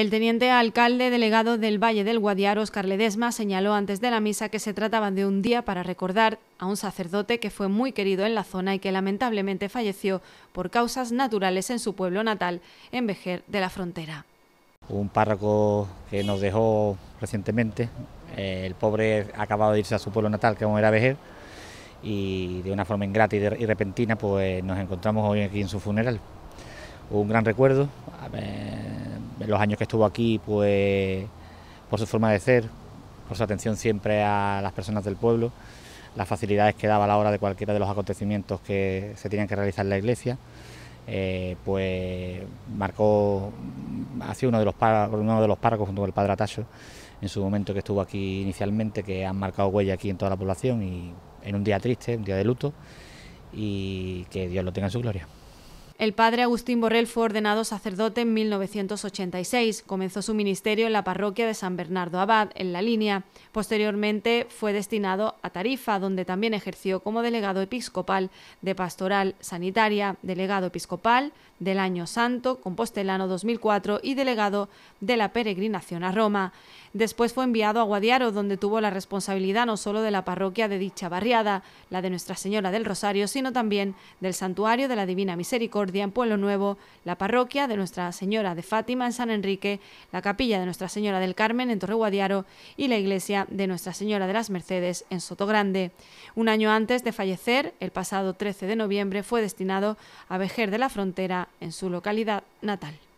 El teniente alcalde delegado del Valle del Guadiar, Oscar Ledesma, señaló antes de la misa que se trataba de un día para recordar a un sacerdote que fue muy querido en la zona y que lamentablemente falleció por causas naturales en su pueblo natal, en Vejer de la Frontera. Un párroco que nos dejó recientemente, eh, el pobre acabado de irse a su pueblo natal, que era Vejer, y de una forma ingrata y, repentina pues nos encontramos hoy aquí en su funeral. Un gran recuerdo, eh, los años que estuvo aquí, pues por su forma de ser, por su atención siempre a las personas del pueblo, las facilidades que daba a la hora de cualquiera de los acontecimientos que se tenían que realizar en la iglesia, eh, pues marcó, ha sido uno de los, uno de los párrocos junto con el padre Atacho, en su momento que estuvo aquí inicialmente, que han marcado huella aquí en toda la población y en un día triste, un día de luto, y que Dios lo tenga en su gloria. El padre Agustín Borrell fue ordenado sacerdote en 1986. Comenzó su ministerio en la parroquia de San Bernardo Abad, en La Línea. Posteriormente fue destinado a Tarifa, donde también ejerció como delegado episcopal de pastoral sanitaria, delegado episcopal del Año Santo, Compostelano 2004 y delegado de la peregrinación a Roma. Después fue enviado a Guadiaro, donde tuvo la responsabilidad no solo de la parroquia de dicha barriada, la de Nuestra Señora del Rosario, sino también del Santuario de la Divina Misericordia en Pueblo Nuevo, la parroquia de Nuestra Señora de Fátima en San Enrique, la capilla de Nuestra Señora del Carmen en Torreguadiaro y la iglesia de Nuestra Señora de las Mercedes en Sotogrande. Un año antes de fallecer, el pasado 13 de noviembre, fue destinado a Vejer de la Frontera en su localidad natal.